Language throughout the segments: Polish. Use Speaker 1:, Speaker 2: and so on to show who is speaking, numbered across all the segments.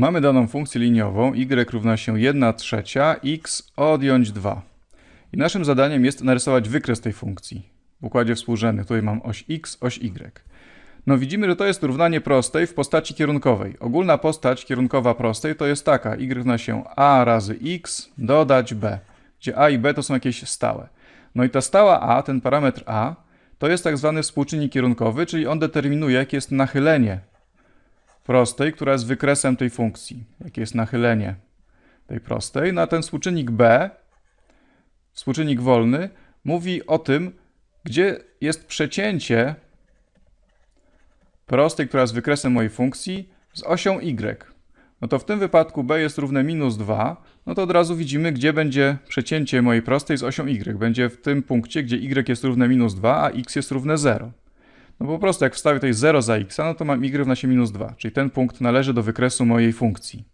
Speaker 1: Mamy daną funkcję liniową y równa się 1 trzecia, x odjąć 2. I naszym zadaniem jest narysować wykres tej funkcji w układzie współrzędnych. Tutaj mam oś x, oś y. No widzimy, że to jest równanie prostej w postaci kierunkowej. Ogólna postać kierunkowa prostej to jest taka, y równa się a razy x dodać b, gdzie a i b to są jakieś stałe. No i ta stała a, ten parametr a, to jest tak zwany współczynnik kierunkowy, czyli on determinuje, jakie jest nachylenie prostej, która jest wykresem tej funkcji, jakie jest nachylenie tej prostej. Na ten współczynnik b, współczynnik wolny, mówi o tym, gdzie jest przecięcie prostej, która jest wykresem mojej funkcji, z osią y. No to w tym wypadku b jest równe minus 2, no to od razu widzimy, gdzie będzie przecięcie mojej prostej z osią y. Będzie w tym punkcie, gdzie y jest równe minus 2, a x jest równe 0. No bo po prostu jak wstawię tutaj 0 za x, no to mam y równa się minus 2, czyli ten punkt należy do wykresu mojej funkcji.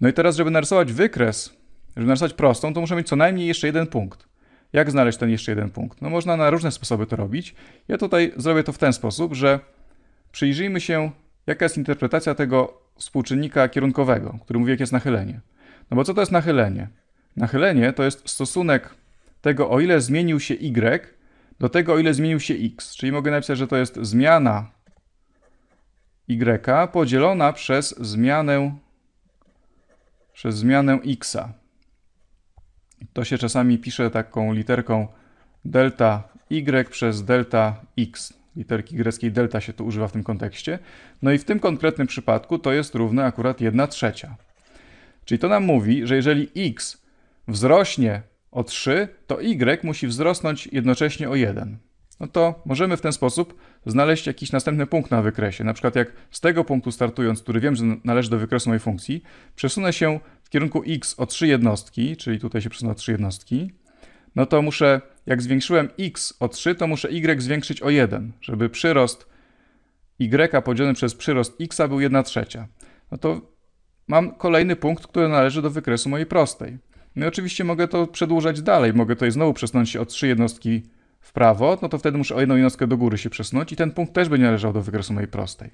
Speaker 1: No i teraz, żeby narysować wykres, żeby narysować prostą, to muszę mieć co najmniej jeszcze jeden punkt. Jak znaleźć ten jeszcze jeden punkt? No można na różne sposoby to robić. Ja tutaj zrobię to w ten sposób, że przyjrzyjmy się, jaka jest interpretacja tego współczynnika kierunkowego, który mówi, jak jest nachylenie. No bo co to jest nachylenie? Nachylenie to jest stosunek tego, o ile zmienił się y, do tego, o ile zmienił się x. Czyli mogę napisać, że to jest zmiana y podzielona przez zmianę przez zmianę x. To się czasami pisze taką literką delta y przez delta x. Literki greckiej delta się tu używa w tym kontekście. No i w tym konkretnym przypadku to jest równe akurat 1 trzecia. Czyli to nam mówi, że jeżeli x wzrośnie o 3, to y musi wzrosnąć jednocześnie o 1. No to możemy w ten sposób znaleźć jakiś następny punkt na wykresie. Na przykład jak z tego punktu startując, który wiem, że należy do wykresu mojej funkcji, przesunę się w kierunku x o 3 jednostki, czyli tutaj się przesunę o 3 jednostki, no to muszę, jak zwiększyłem x o 3, to muszę y zwiększyć o 1, żeby przyrost y podzielony przez przyrost x był 1 trzecia. No to mam kolejny punkt, który należy do wykresu mojej prostej. No i oczywiście mogę to przedłużać dalej. Mogę tutaj znowu przesunąć się o trzy jednostki w prawo, no to wtedy muszę o jedną jednostkę do góry się przesunąć i ten punkt też będzie należał do wykresu mojej prostej.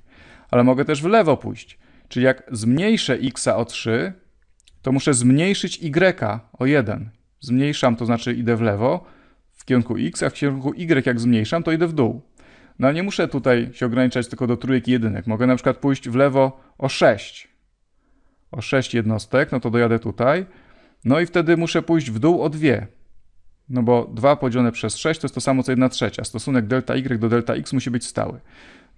Speaker 1: Ale mogę też w lewo pójść. Czyli jak zmniejszę x o 3, to muszę zmniejszyć y o 1. Zmniejszam, to znaczy idę w lewo w kierunku x, a w kierunku y jak zmniejszam, to idę w dół. No nie muszę tutaj się ograniczać tylko do trójek i jedynek. Mogę na przykład pójść w lewo o 6. O 6 jednostek, no to dojadę tutaj no i wtedy muszę pójść w dół o 2. No bo 2 podzielone przez 6 to jest to samo co 1 trzecia. Stosunek delta y do delta x musi być stały.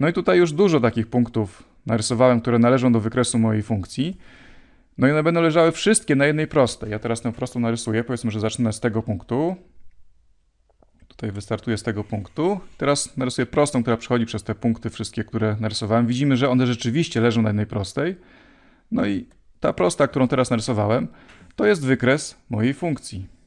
Speaker 1: No i tutaj już dużo takich punktów narysowałem, które należą do wykresu mojej funkcji. No i one będą leżały wszystkie na jednej prostej. Ja teraz tę prostą narysuję. Powiedzmy, że zacznę z tego punktu. Tutaj wystartuję z tego punktu. Teraz narysuję prostą, która przechodzi przez te punkty wszystkie, które narysowałem. Widzimy, że one rzeczywiście leżą na jednej prostej. No i ta prosta, którą teraz narysowałem, to jest wykres mojej funkcji.